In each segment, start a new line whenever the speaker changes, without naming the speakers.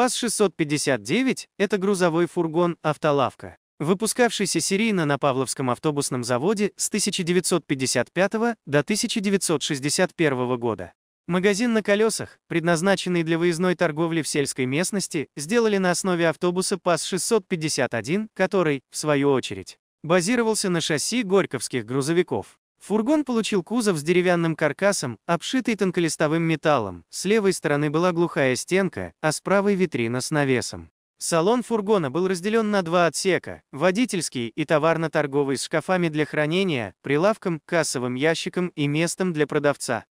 ПАЗ – это грузовой фургон «Автолавка», выпускавшийся серийно на Павловском автобусном заводе с 1955 до 1961 года. Магазин на колесах, предназначенный для выездной торговли в сельской местности, сделали на основе автобуса ПАЗ-651, который, в свою очередь, базировался на шасси горьковских грузовиков. Фургон получил кузов с деревянным каркасом, обшитый тонколистовым металлом. С левой стороны была глухая стенка, а с правой витрина с навесом. Салон фургона был разделен на два отсека – водительский и товарно-торговый с шкафами для хранения, прилавком, кассовым ящиком и местом для продавца.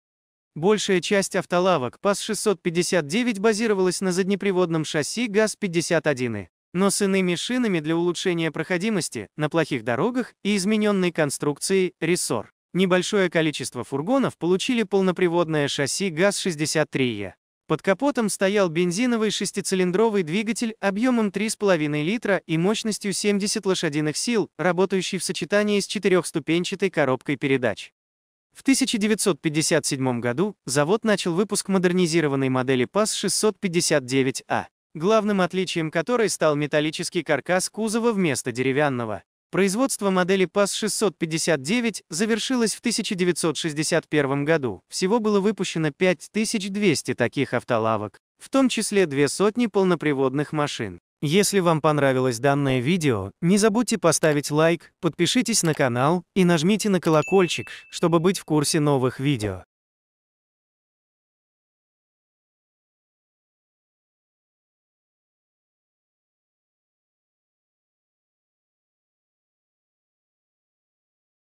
Большая часть автолавок ПАС-659 базировалась на заднеприводном шасси ГАЗ-51 но с иными шинами для улучшения проходимости на плохих дорогах и измененной конструкцией рессор. Небольшое количество фургонов получили полноприводное шасси ГАЗ-63Е. Под капотом стоял бензиновый шестицилиндровый двигатель объемом 3,5 литра и мощностью 70 лошадиных сил, работающий в сочетании с четырехступенчатой коробкой передач. В 1957 году завод начал выпуск модернизированной модели ПАС-659А главным отличием которой стал металлический каркас кузова вместо деревянного. Производство модели ПАС-659 завершилось в 1961 году. Всего было выпущено 5200 таких автолавок, в том числе две сотни полноприводных машин. Если вам понравилось данное видео, не забудьте поставить лайк, подпишитесь на канал и нажмите на колокольчик, чтобы быть в курсе новых видео.